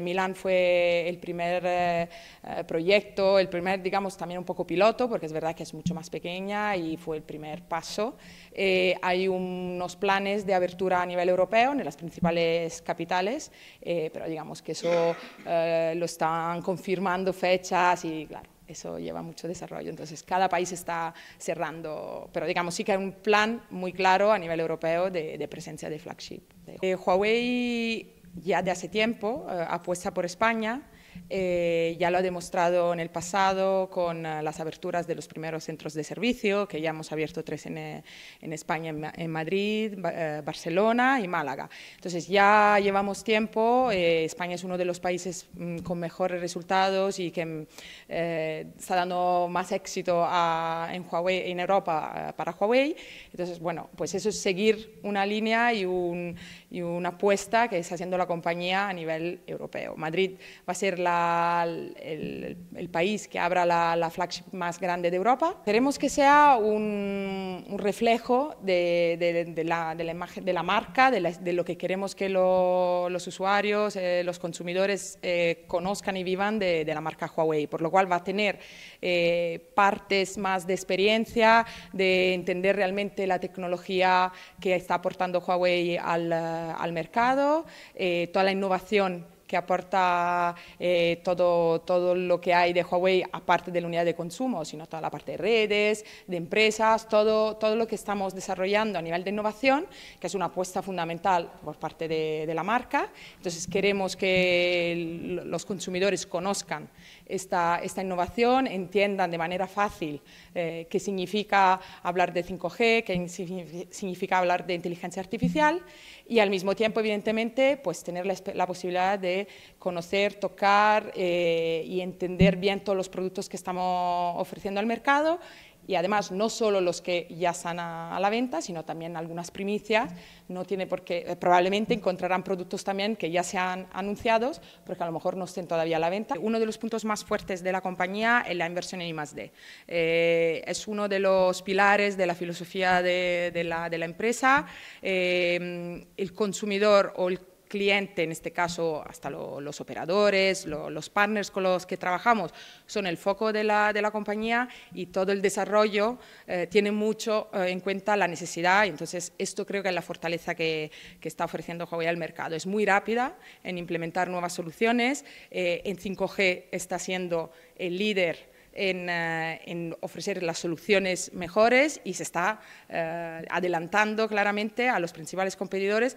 Milán fue el primer eh, eh, proyecto, el primer, digamos, también un poco piloto, porque es verdad que es mucho más pequeña y fue el primer paso. Eh, hay unos planes de abertura a nivel europeo en las principales capitales, pero digamos que eso lo están confirmando fechas y, claro, eso lleva mucho desarrollo. Entonces, cada país está cerrando, pero digamos, sí que hay un plan muy claro a nivel europeo de, presencia de flagship. Huawei ya de hace tiempo, eh, apuesta por España, eh, ya lo ha demostrado en el pasado con ah, las aberturas de los primeros centros de servicio, que ya hemos abierto tres en, eh, en España, en, Madrid, eh, Barcelona y Málaga. Entonces ya llevamos tiempo, España es uno de los países mm, con mejores resultados y que mm, está dando más éxito a, en, Huawei, en Europa ah, para Huawei. Entonces, bueno, pues eso es seguir una línea y, y una apuesta que está haciendo la compañía a nivel europeo. Madrid va a ser el, país que abra la, flagship más grande de Europa. Queremos que sea un, reflejo de, la, imagen, de la marca, de, lo que queremos que los usuarios, eh, los consumidores eh, conozcan y vivan de, la marca Huawei, por lo cual va a tener eh, partes más de experiencia, de entender realmente la tecnología que está aportando Huawei al mercado, toda la innovación que aporta eh, todo, todo lo que hay de Huawei, aparte de la unidad de consumo, sino toda la parte de redes, de empresas, todo, todo lo que estamos desarrollando a nivel de innovación, que es una apuesta fundamental por parte de, la marca. Entonces queremos que los consumidores conozcan esta, esta, innovación, entiendan de manera fácil eh, qué significa hablar de 5G, qué significa hablar de inteligencia artificial y al mismo tiempo, evidentemente, pues tener la posibilidad de conocer, tocar eh, y entender bien todos los productos que estamos ofreciendo al mercado y además no solo los que ya están a, la venta, sino también algunas primicias, no tiene por qué, eh, probablemente encontrarán productos también que ya sean anunciados, porque a lo mejor no estén todavía a la venta. Uno de los puntos más fuertes de la compañía es la inversión en I+.D. Eh, es uno de los pilares de la filosofía de, la, empresa. el consumidor o el cliente, en este caso hasta los operadores, los partners con los que trabajamos, son el foco de la, compañía y todo el desarrollo eh, tiene mucho eh, en cuenta la necesidad. Entonces, esto creo que es la fortaleza que, está ofreciendo Huawei al mercado. Es muy rápida en implementar nuevas soluciones. Eh, en 5G está siendo el líder en, ofrecer las soluciones mejores y se está adelantando claramente a los principales competidores.